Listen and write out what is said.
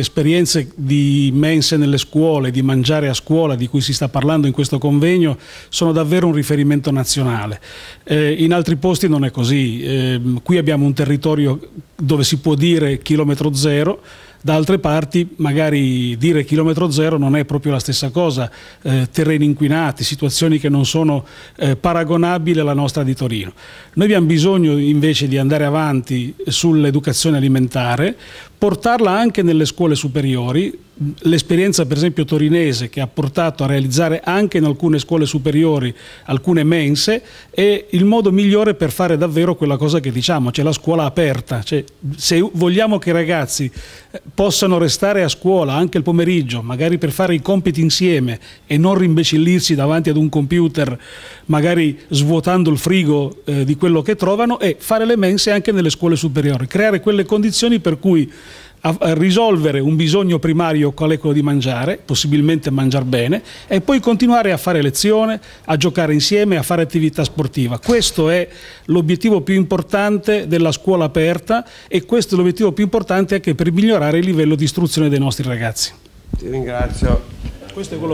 esperienze di mense nelle scuole, di mangiare a scuola di cui si sta parlando in questo convegno sono davvero un riferimento nazionale. Eh, in altri posti non è così, eh, qui abbiamo un territorio dove si può dire chilometro zero, da altre parti magari dire chilometro zero non è proprio la stessa cosa, eh, terreni inquinati, situazioni che non sono eh, paragonabili alla nostra di Torino. Noi abbiamo bisogno invece di andare avanti sull'educazione alimentare, portarla anche nelle scuole superiori, l'esperienza per esempio torinese che ha portato a realizzare anche in alcune scuole superiori alcune mense è il modo migliore per fare davvero quella cosa che diciamo, cioè la scuola aperta, cioè, se vogliamo che i ragazzi eh, possano restare a scuola anche il pomeriggio, magari per fare i compiti insieme e non rimbecillirsi davanti ad un computer, magari svuotando il frigo eh, di quello che trovano, è fare le mense anche nelle scuole superiori, creare quelle condizioni per cui a, risolvere un bisogno primario qual è quello di mangiare, possibilmente mangiare bene, e poi continuare a fare lezione, a giocare insieme, a fare attività sportiva. Questo è l'obiettivo più importante della scuola aperta e questo è l'obiettivo più importante anche per migliorare il livello di istruzione dei nostri ragazzi. Ti ringrazio.